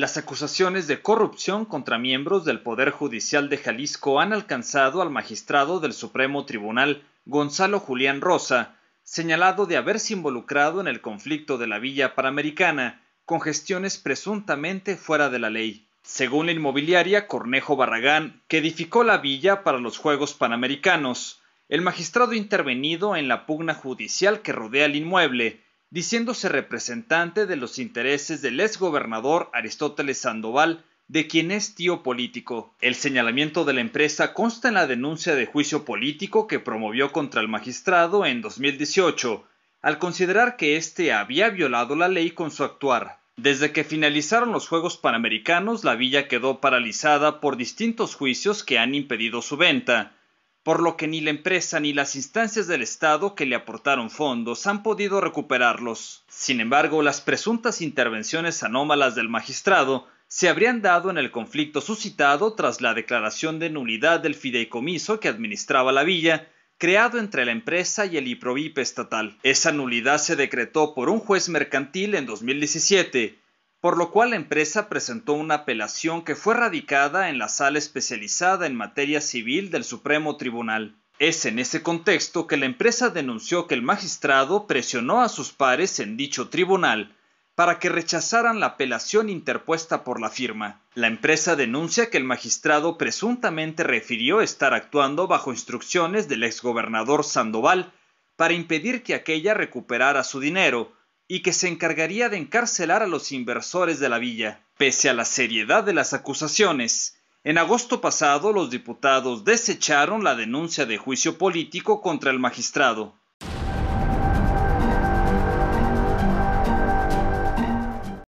Las acusaciones de corrupción contra miembros del Poder Judicial de Jalisco han alcanzado al magistrado del Supremo Tribunal, Gonzalo Julián Rosa, señalado de haberse involucrado en el conflicto de la Villa Panamericana, con gestiones presuntamente fuera de la ley. Según la inmobiliaria Cornejo Barragán, que edificó la villa para los Juegos Panamericanos, el magistrado intervenido en la pugna judicial que rodea el inmueble diciéndose representante de los intereses del gobernador Aristóteles Sandoval, de quien es tío político. El señalamiento de la empresa consta en la denuncia de juicio político que promovió contra el magistrado en 2018, al considerar que éste había violado la ley con su actuar. Desde que finalizaron los Juegos Panamericanos, la villa quedó paralizada por distintos juicios que han impedido su venta por lo que ni la empresa ni las instancias del Estado que le aportaron fondos han podido recuperarlos. Sin embargo, las presuntas intervenciones anómalas del magistrado se habrían dado en el conflicto suscitado tras la declaración de nulidad del fideicomiso que administraba la villa, creado entre la empresa y el IPROVIP estatal. Esa nulidad se decretó por un juez mercantil en 2017 por lo cual la empresa presentó una apelación que fue radicada en la sala especializada en materia civil del Supremo Tribunal. Es en ese contexto que la empresa denunció que el magistrado presionó a sus pares en dicho tribunal para que rechazaran la apelación interpuesta por la firma. La empresa denuncia que el magistrado presuntamente refirió estar actuando bajo instrucciones del exgobernador Sandoval para impedir que aquella recuperara su dinero, y que se encargaría de encarcelar a los inversores de la villa. Pese a la seriedad de las acusaciones, en agosto pasado los diputados desecharon la denuncia de juicio político contra el magistrado.